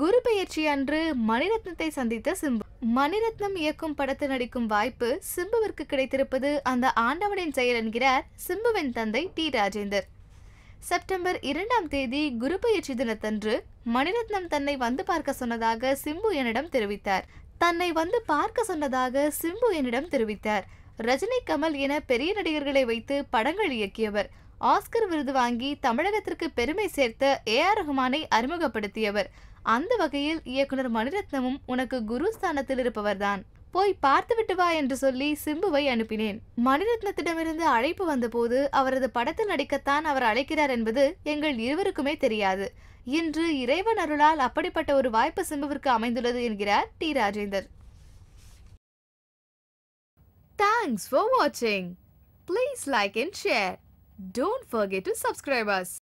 குரு பெயர்ச்சி அன்று மணிரத்னத்தை சந்தித்த சிம்பு மணிரத்னம் இயக்கும் படத்தில் நடிக்கும் வாய்ப்பு சிம்புவிற்கு கிடைத்திருப்பது அந்த ஆண்டவனின் செயல் என்கிறார் சிம்புவின் தந்தை டி ராஜேந்தர் செப்டம்பர் இரண்டாம் தேதி குரு பயிற்சி தினத்தன்று மணிரத்னம் தன்னை வந்து பார்க்க சொன்னதாக சிம்பு என்னிடம் தெரிவித்தார் தன்னை வந்து பார்க்க சொன்னதாக சிம்பு என்னிடம் தெரிவித்தார் ரஜினி கமல் என பெரிய நடிகர்களை வைத்து படங்கள் இயக்கியவர் ஆஸ்கர் விருது வாங்கி தமிழகத்திற்கு பெருமை சேர்த்த ஏ ஆர் ரஹ்மானை அறிமுகப்படுத்தியவர் அந்த வகையில் இயக்குனர் மணிரத்னமும் உனக்கு குரு ஸ்தானத்தில் இருப்பவர்தான் போய் பார்த்துவிட்டு வா என்று சொல்லி சிம்புவை அனுப்பினேன் மணிரத்னத்திடமிருந்து அழைப்பு வந்தபோது அவரது படத்தில் நடிக்கத்தான் அவர் அழைக்கிறார் என்பது எங்கள் இருவருக்குமே தெரியாது இன்று இறைவன் அருளால் அப்படிப்பட்ட ஒரு வாய்ப்பு சிம்புவிற்கு அமைந்துள்ளது என்கிறார் டி ராஜேந்தர் தேங்க்ஸ் ஃபார் வாட்சிங் please like and share Don't forget to subscribe us.